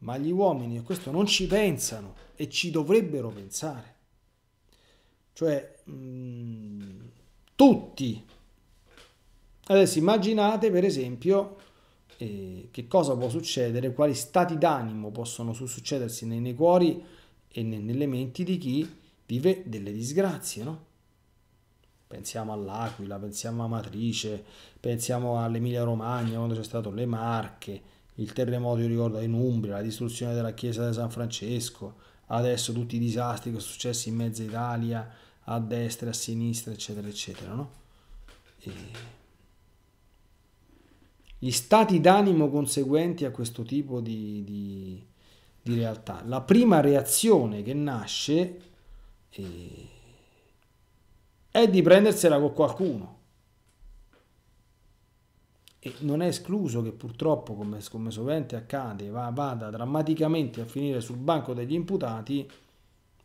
ma gli uomini a questo non ci pensano e ci dovrebbero pensare. Cioè, mh, mm, tutti. Adesso immaginate per esempio eh, che cosa può succedere, quali stati d'animo possono succedersi nei, nei cuori e ne, nelle menti di chi vive delle disgrazie, no? pensiamo all'Aquila, pensiamo a Matrice, pensiamo all'Emilia Romagna quando c'è stato le Marche, il terremoto, io ricordo, in Umbria, la distruzione della chiesa di San Francesco, adesso tutti i disastri che sono successi in mezzo Italia, a destra, a sinistra, eccetera, eccetera, no? E... Gli stati d'animo conseguenti a questo tipo di, di, di, realtà. La prima reazione che nasce eh, è di prendersela con qualcuno. E non è escluso che purtroppo, come, come sovente accade, va, vada drammaticamente a finire sul banco degli imputati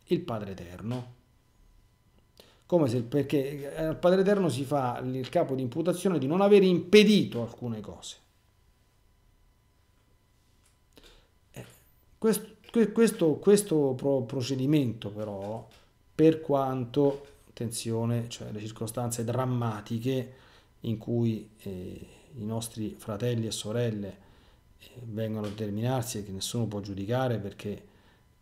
il Padre Eterno. Come se perché al Padre Eterno si fa il capo di imputazione di non aver impedito alcune cose. Eh, questo, questo, questo procedimento però, per quanto, attenzione, cioè le circostanze drammatiche in cui... Eh, i nostri fratelli e sorelle eh, vengono a determinarsi e che nessuno può giudicare perché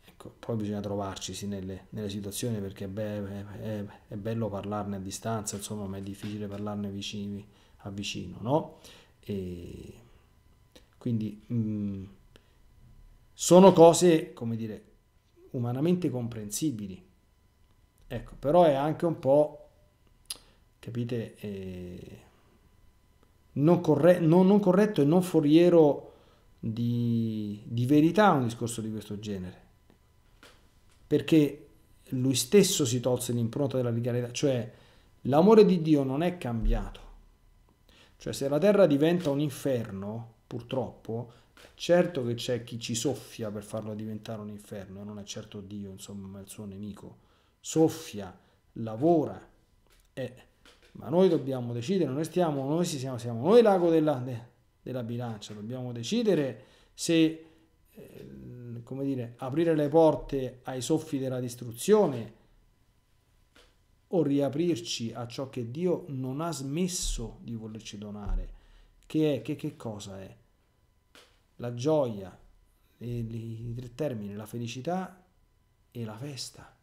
ecco, poi bisogna trovarci nelle, nelle, situazioni perché beh, è, è, bello parlarne a distanza, insomma, ma è difficile parlarne vicini, a vicino, no? E quindi mh, mm, sono cose, come dire, umanamente comprensibili. Ecco, però è anche un po', capite, eh, non, corre- non, non corretto e non foriero di, di verità un discorso di questo genere, perché lui stesso si tolse l'impronta della legalità, cioè l'amore di Dio non è cambiato. Cioè se la terra diventa un inferno, purtroppo, certo che c'è chi ci soffia per farlo diventare un inferno, non è certo Dio, insomma, ma il suo nemico. Soffia, lavora. Eh ma noi dobbiamo decidere, noi, stiamo, noi siamo, siamo noi l'ago della, de, della bilancia, dobbiamo decidere se eh, come dire, aprire le porte ai soffi della distruzione o riaprirci a ciò che Dio non ha smesso di volerci donare, che è, che, che cosa è? La gioia, i tre termini, la felicità e la festa.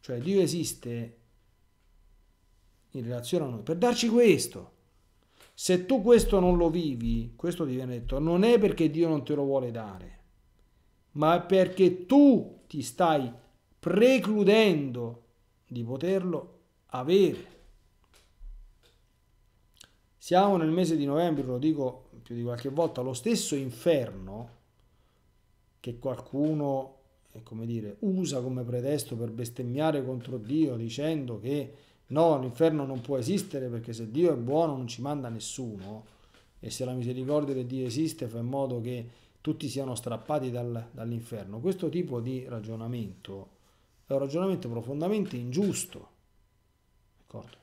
Cioè Dio esiste in relazione a noi, per darci questo. Se tu questo non lo vivi, questo ti viene detto, non è perché Dio non te lo vuole dare, ma perché tu ti stai precludendo di poterlo avere. Siamo nel mese di novembre, lo dico più di qualche volta, lo stesso inferno che qualcuno eh, come dire, usa come pretesto per bestemmiare contro Dio dicendo che No, l'inferno non può esistere perché se Dio è buono non ci manda nessuno e se la misericordia di Dio esiste fa in modo che tutti siano strappati dal, dall'inferno. Questo tipo di ragionamento è un ragionamento profondamente ingiusto. D'accordo?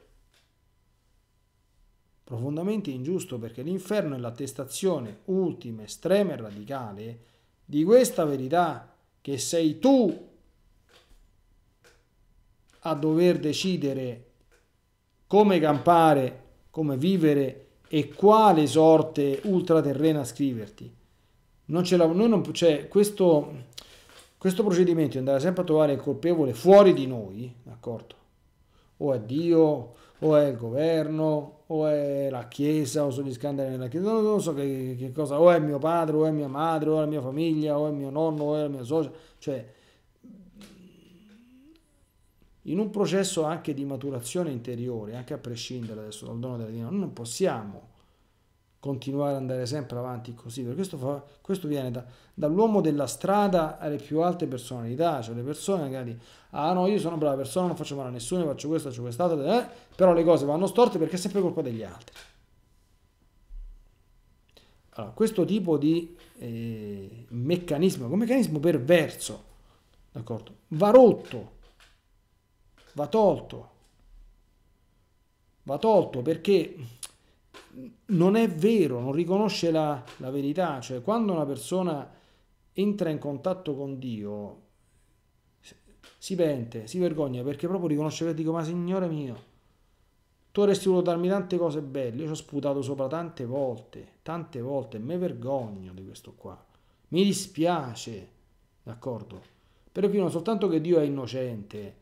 Profondamente ingiusto perché l'inferno è l'attestazione ultima, estrema e radicale di questa verità che sei tu a dover decidere come campare, come vivere e quale sorte ultraterrena scriverti. Non ce la, noi non, cioè, questo, questo procedimento di andare sempre a trovare il colpevole fuori di noi, d'accordo? O è Dio, o è il governo, o è la Chiesa, o sono gli scandali nella Chiesa, non, non so che, che, cosa, o è mio padre, o è mia madre, o è la mia famiglia, o è mio nonno, o è la mia socia, cioè in un processo anche di maturazione interiore, anche a prescindere adesso dal dono della divina, noi non possiamo continuare ad andare sempre avanti così, perché questo, fa, questo viene da, dall'uomo della strada alle più alte personalità, cioè le persone magari, ah no io sono una brava persona, non faccio male a nessuno, faccio questo, faccio quest'altro, eh, però le cose vanno storte perché è sempre colpa degli altri. Allora, questo tipo di eh, meccanismo, è un meccanismo perverso, d'accordo, va rotto, va tolto. Va tolto perché non è vero, non riconosce la, la verità. Cioè, quando una persona entra in contatto con Dio, si pente, si vergogna perché proprio riconosce che dico, ma Signore mio, tu avresti voluto darmi tante cose belle, io ci ho sputato sopra tante volte, tante volte, Me vergogno di questo qua, mi dispiace, d'accordo? Però qui non soltanto che Dio è innocente,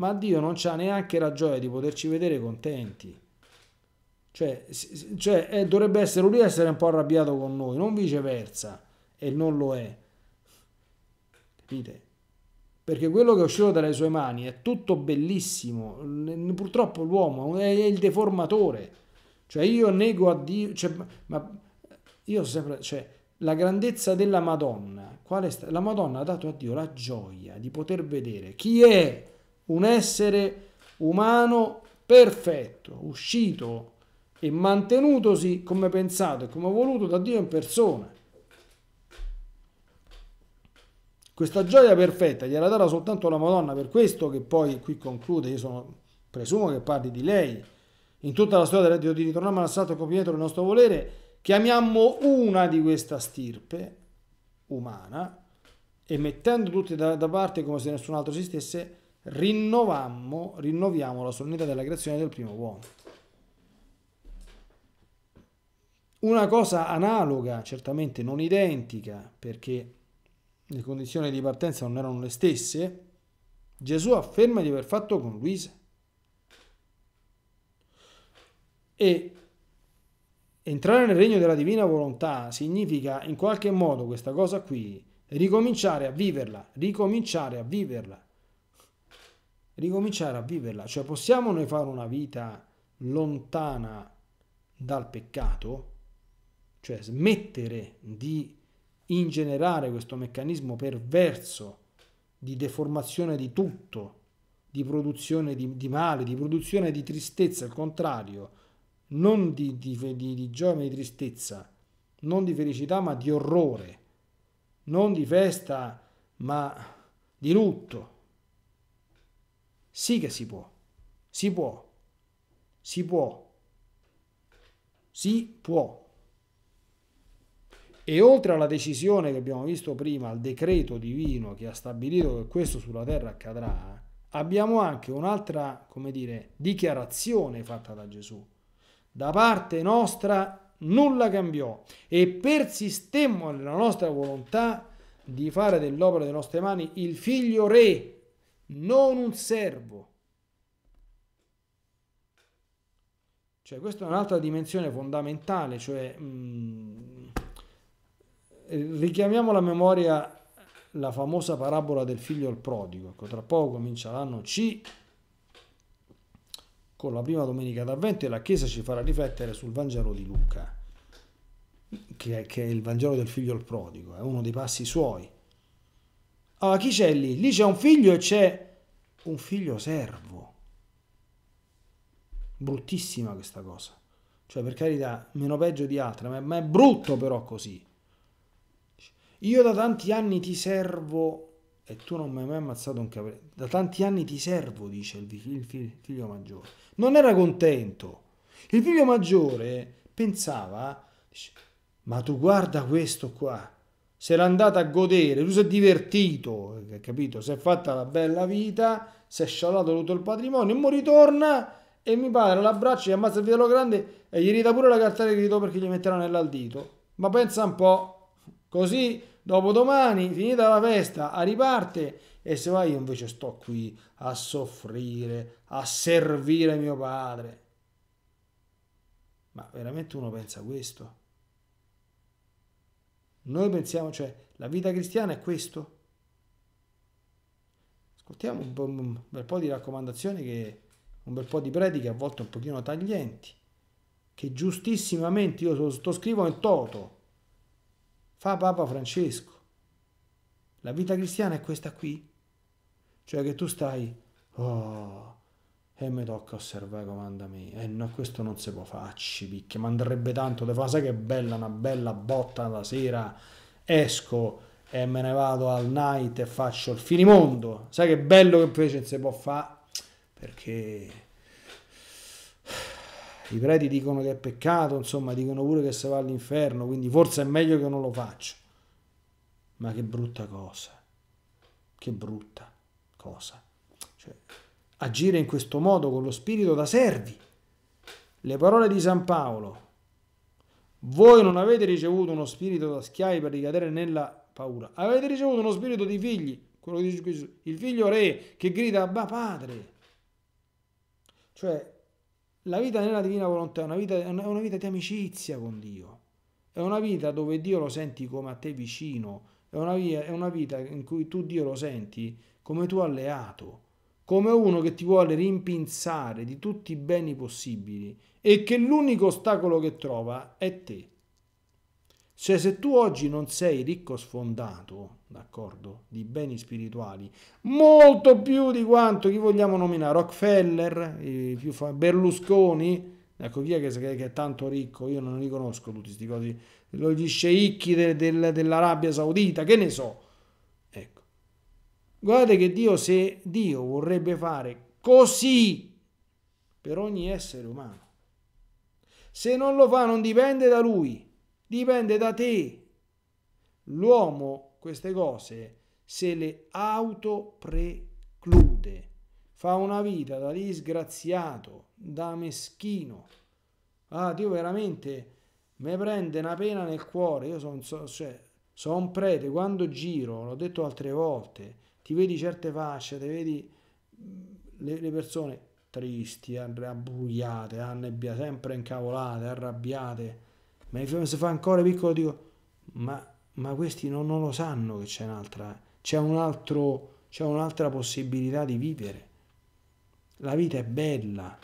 ma Dio non c'ha neanche la gioia di poterci vedere contenti. Cioè, cioè eh, dovrebbe essere lui essere un po' arrabbiato con noi, non viceversa, e non lo è. Capite? Perché quello che è uscito dalle sue mani è tutto bellissimo. Purtroppo l'uomo è il deformatore. Cioè io nego a Dio, cioè, ma io sempre, cioè, la grandezza della Madonna, la Madonna ha dato a Dio la gioia di poter vedere chi è un essere umano perfetto, uscito e mantenutosi come pensato e come voluto da Dio in persona. Questa gioia perfetta gliela darà soltanto la Madonna, per questo che poi qui conclude, io sono, presumo che parli di lei, in tutta la storia del di ritornare al santo compimento del nostro volere, chiamiamo una di questa stirpe umana e mettendo tutti da, da parte come se nessun altro esistesse, rinnovammo, rinnoviamo la solennità della creazione del primo uomo. Una cosa analoga, certamente non identica, perché le condizioni di partenza non erano le stesse, Gesù afferma di aver fatto con Luisa. E entrare nel regno della divina volontà significa in qualche modo questa cosa qui, ricominciare a viverla, ricominciare a viverla ricominciare a viverla. Cioè possiamo noi fare una vita lontana dal peccato, cioè smettere di ingenerare questo meccanismo perverso di deformazione di tutto, di produzione di, di male, di produzione di tristezza, al contrario, non di, di, di, di gioia ma di tristezza, non di felicità ma di orrore, non di festa ma di lutto sì che si può. Si può. Si può. Si può. E oltre alla decisione che abbiamo visto prima, al decreto divino che ha stabilito che questo sulla terra accadrà, abbiamo anche un'altra, come dire, dichiarazione fatta da Gesù. Da parte nostra nulla cambiò e persistemmo nella nostra volontà di fare dell'opera delle nostre mani il figlio re non un servo. Cioè, questa è un'altra dimensione fondamentale, cioè, mh, mm, eh, richiamiamo alla memoria la famosa parabola del figlio al prodigo, che ecco, tra poco comincia l'anno C con la prima domenica d'avvento e la Chiesa ci farà riflettere sul Vangelo di Luca, che è, che è il Vangelo del figlio al prodigo, è uno dei passi suoi. Allora, chi c'è lì? Lì c'è un figlio e c'è un figlio servo. Bruttissima questa cosa. Cioè, per carità, meno peggio di altre, ma è, ma è brutto però così. Io da tanti anni ti servo e tu non mi hai mai ammazzato un capello. Da tanti anni ti servo, dice il, il, il figlio maggiore. Non era contento. Il figlio maggiore pensava, dice, ma tu guarda questo qua, se l'è andata a godere, lui si è divertito, eh, capito? Si è fatta la bella vita, si è scialato tutto il patrimonio, e mo ritorna e mi pare l'abbraccio, gli ammazza il vitello grande e gli rida pure la carta di credito perché gli metterà nell'aldito. Ma pensa un po', così dopo domani, finita la festa, a riparte e se vai io invece sto qui a soffrire, a servire mio padre. Ma veramente uno pensa questo? Noi pensiamo, cioè, la vita cristiana è questo? Ascoltiamo un, bel po' di raccomandazioni, che, un bel po' di prediche, a volte un pochino taglienti, che giustissimamente io sottoscrivo in toto. Fa Papa Francesco. La vita cristiana è questa qui. Cioè che tu stai... Oh, e mi tocca osservare comanda me. Eh no, questo non si può farci ah, picchia, ma andrebbe tanto, te sai che bella, una bella botta la sera, esco e me ne vado al night e faccio il finimondo, sai che bello che invece si può fare, perché i preti dicono che è peccato, insomma, dicono pure che si va all'inferno, quindi forse è meglio che non lo faccio. Ma che brutta cosa, che brutta cosa. Cioè, agire in questo modo con lo spirito da servi. Le parole di San Paolo, voi non avete ricevuto uno spirito da schiavi per ricadere nella paura, avete ricevuto uno spirito di figli, quello che Gesù, il figlio re che grida Abba Padre. Cioè, la vita nella divina volontà è una vita, è una vita di amicizia con Dio, è una vita dove Dio lo senti come a te vicino, è una, via, è una vita in cui tu Dio lo senti come tuo alleato come uno che ti vuole rimpinzare di tutti i beni possibili e che l'unico ostacolo che trova è te. Cioè se tu oggi non sei ricco sfondato, d'accordo, di beni spirituali, molto più di quanto chi vogliamo nominare, Rockefeller, Berlusconi, ecco chi è che, che è tanto ricco, io non li conosco tutti questi cosi, gli sceicchi de, de, dell'Arabia Saudita, che ne so, Guardate che Dio, se Dio vorrebbe fare così per ogni essere umano, se non lo fa non dipende da lui, dipende da te. L'uomo queste cose se le autopreclude, fa una vita da disgraziato, da meschino. Ah, Dio veramente mi prende una pena nel cuore, io sono cioè, son prete, quando giro, l'ho detto altre volte, ti vedi certe facce, ti vedi mm, le, le persone tristi, eh, abbuiate, eh, annebbia, sempre incavolate, arrabbiate, ma se fa ancora piccolo dico, ma, ma questi non, non, lo sanno che c'è un'altra, c'è, un altro, c'è un'altra possibilità di vivere. La vita è bella,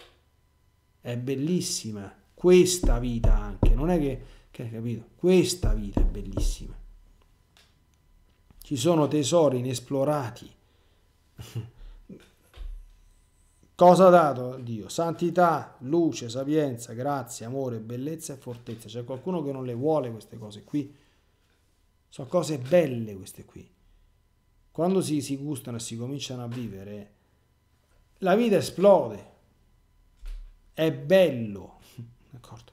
è bellissima, questa vita anche, non è che, che capito, questa vita è bellissima ci sono tesori inesplorati. Cosa ha dato Dio? Santità, luce, sapienza, grazia, amore, bellezza e fortezza. C'è qualcuno che non le vuole queste cose qui? Sono cose belle queste qui. Quando si, si gustano e si cominciano a vivere, la vita esplode. È bello. D'accordo?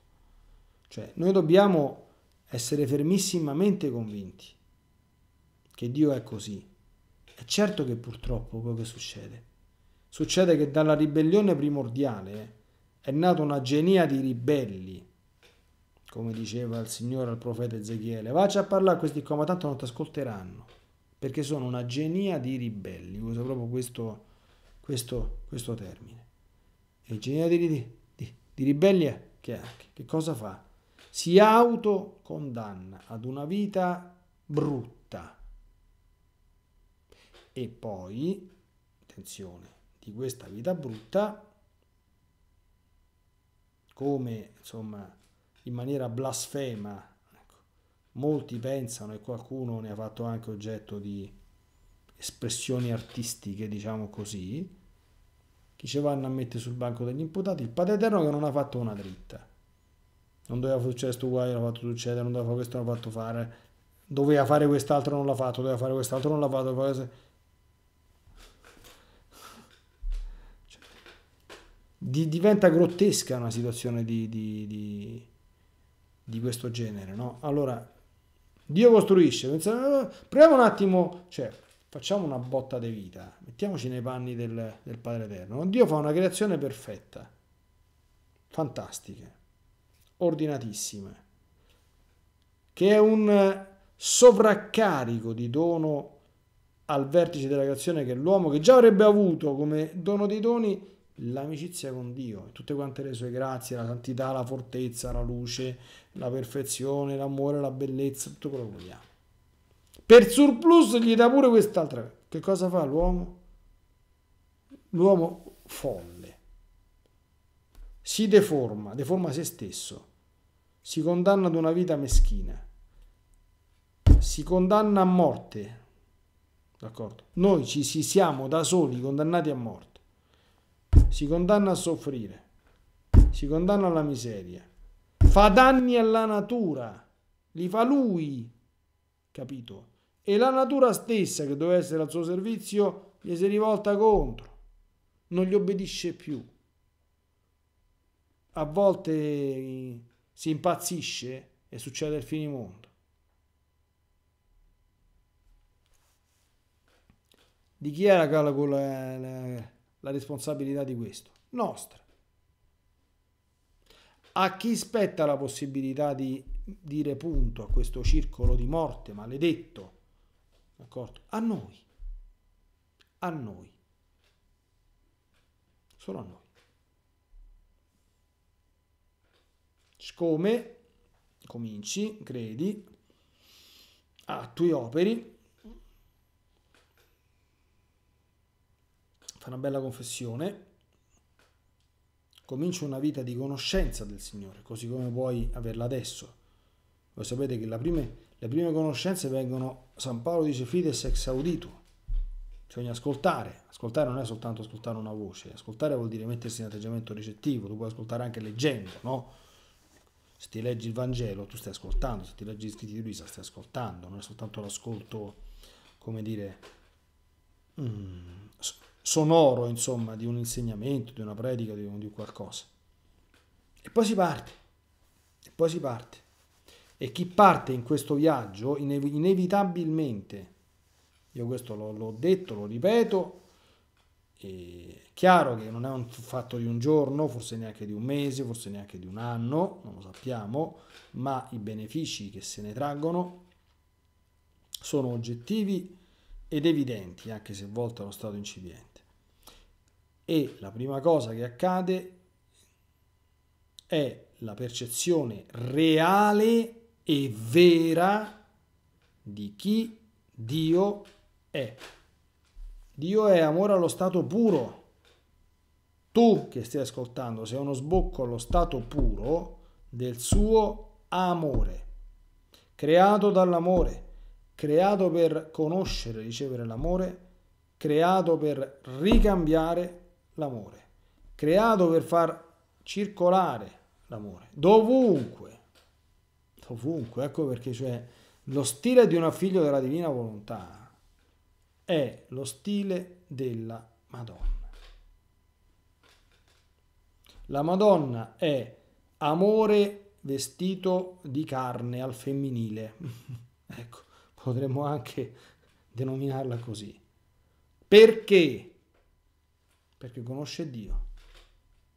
Cioè, noi dobbiamo essere fermissimamente convinti che Dio è così. È certo che purtroppo quello che succede. Succede che dalla ribellione primordiale è nata una genia di ribelli, come diceva il Signore al profeta Ezechiele. Vacci a parlare a questi qua, ma tanto non ti ascolteranno, perché sono una genia di ribelli. Uso proprio questo, questo, questo termine. E genia di, di, di, ribelli è che, che cosa fa? Si autocondanna ad una vita brutta e poi, attenzione, di questa vita brutta, come insomma in maniera blasfema, ecco, molti pensano e qualcuno ne ha fatto anche oggetto di espressioni artistiche, diciamo così, chi ci vanno a mettere sul banco degli imputati, il padre eterno che non ha fatto una dritta. Non doveva succedere questo guaio, l'ha fatto succedere, non doveva fare questo, l'ha fatto fare, doveva fare quest'altro, non l'ha fatto, doveva fare quest'altro, non l'ha fatto. doveva di, diventa grottesca una situazione di, di, di questo genere, no? Allora, Dio costruisce, pensa, eh, proviamo un attimo, cioè, facciamo una botta di vita, mettiamoci nei panni del, del Padre Eterno. Dio fa una creazione perfetta, fantastica, ordinatissima, che è un sovraccarico di dono al vertice della creazione che l'uomo che già avrebbe avuto come dono dei doni l'amicizia con Dio, tutte quante le sue grazie, la santità, la fortezza, la luce, la perfezione, l'amore, la bellezza, tutto quello che vogliamo. Per surplus gli dà pure quest'altra. Che cosa fa l'uomo? L'uomo folle. Si deforma, deforma se stesso. Si condanna ad una vita meschina. Si condanna a morte. D'accordo? Noi ci siamo da soli condannati a morte si condanna a soffrire, si condanna alla miseria, fa danni alla natura, li fa lui, capito? E la natura stessa che doveva essere al suo servizio gli si è rivolta contro, non gli obbedisce più. A volte eh, si impazzisce e succede il finimondo. Di chi era quella, quella, la responsabilità di questo? Nostra. A chi spetta la possibilità di dire punto a questo circolo di morte maledetto? D'accordo? A noi. A noi. Solo a noi. Come cominci, credi, a attui operi fa una bella confessione, comincia una vita di conoscenza del Signore, così come puoi averla adesso. Voi sapete che prime, le prime conoscenze vengono, San Paolo dice, fides ex audito. Bisogna ascoltare, ascoltare non è soltanto ascoltare una voce, ascoltare vuol dire mettersi in atteggiamento ricettivo, tu puoi ascoltare anche leggendo, no? Se ti leggi il Vangelo tu stai ascoltando, se ti leggi gli scritti di Luisa stai ascoltando, non è soltanto l'ascolto, come dire, mm, sonoro, insomma, di un insegnamento, di una predica, di, un, di qualcosa. E poi si parte, e poi si parte. E chi parte in questo viaggio, inevitabilmente, io questo l'ho detto, lo ripeto, è chiaro che non è un fatto di un giorno, forse neanche di un mese, forse neanche di un anno, non lo sappiamo, ma i benefici che se ne traggono sono oggettivi ed evidenti, anche se a volte allo stato incidente e la prima cosa che accade è la percezione reale e vera di chi Dio è. Dio è amore allo stato puro. Tu che stai ascoltando sei uno sbocco allo stato puro del suo amore, creato dall'amore, creato per conoscere e ricevere l'amore, creato per ricambiare l'amore, creato per far circolare l'amore, dovunque, dovunque, ecco perché cioè, lo stile di un figlio della divina volontà è lo stile della Madonna. La Madonna è amore vestito di carne al femminile. ecco, potremmo anche denominarla così. Perché? perché conosce Dio.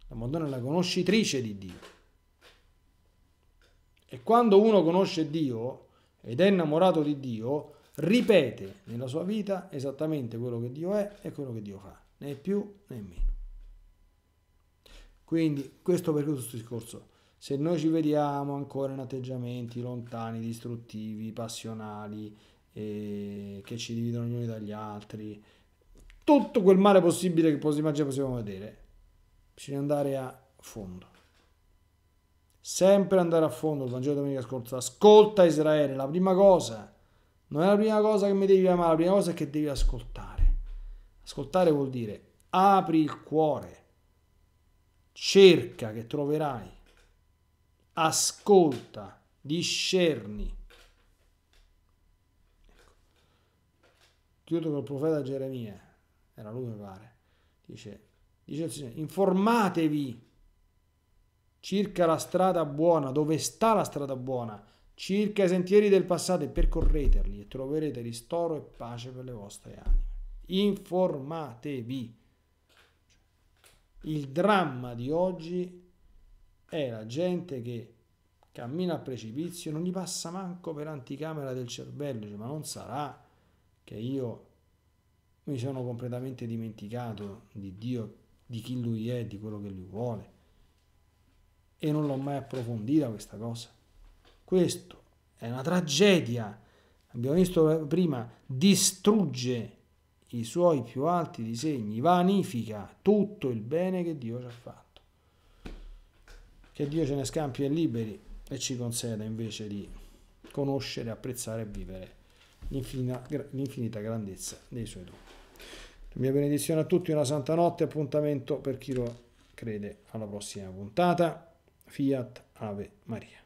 La Madonna è la conoscitrice di Dio. E quando uno conosce Dio ed è innamorato di Dio, ripete nella sua vita esattamente quello che Dio è e quello che Dio fa, né più né meno. Quindi questo per questo discorso, se noi ci vediamo ancora in atteggiamenti lontani, distruttivi, passionali, eh, che ci dividono gli uni dagli altri, tutto quel male possibile che possiamo immaginare possiamo vedere. Bisogna andare a fondo. Sempre andare a fondo, il Vangelo domenica scorsa. Ascolta Israele, la prima cosa. Non è la prima cosa che mi devi amare, la prima cosa è che devi ascoltare. Ascoltare vuol dire apri il cuore, cerca che troverai, ascolta, discerni. Chiudo col profeta Geremia era lui mi pare, dice, dice il Signore, informatevi circa la strada buona, dove sta la strada buona, circa i sentieri del passato e percorreterli e troverete ristoro e pace per le vostre anime. Informatevi. Il dramma di oggi è la gente che cammina a precipizio, non gli passa manco per anticamera del cervello, cioè, ma non sarà che io mi sono completamente dimenticato di Dio, di chi Lui è, di quello che Lui vuole. E non l'ho mai approfondita questa cosa. Questo è una tragedia. Abbiamo visto prima, distrugge i suoi più alti disegni, vanifica tutto il bene che Dio ci ha fatto. Che Dio ce ne scampi e liberi e ci conceda invece di conoscere, apprezzare e vivere l'infinita, l'infinita grandezza dei suoi doni mia benedizione a tutti, una santa notte, appuntamento per chi lo crede alla prossima puntata. Fiat Ave Maria.